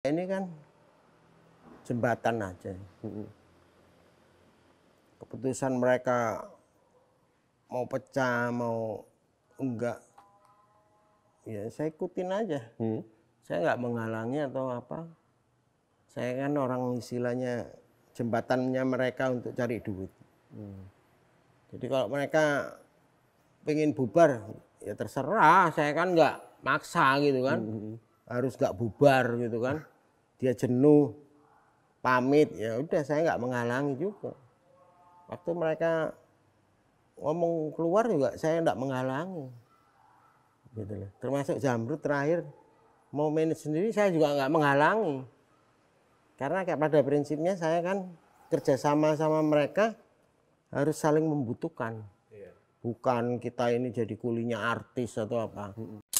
Ini kan jembatan aja. Keputusan mereka mau pecah, mau enggak, ya saya ikutin aja. Hmm. Saya nggak menghalangi atau apa. Saya kan orang istilahnya jembatannya mereka untuk cari duit. Hmm. Jadi kalau mereka pengen bubar, ya terserah. Saya kan nggak maksa gitu kan. Hmm. hmm, hmm. Harus nggak bubar gitu kan dia jenuh pamit ya udah saya nggak menghalangi juga waktu mereka ngomong keluar juga saya nggak menghalangi gitu loh termasuk jamrut terakhir mau manage sendiri saya juga nggak menghalangi karena kayak pada prinsipnya saya kan kerjasama sama mereka harus saling membutuhkan iya. bukan kita ini jadi kulinya artis atau apa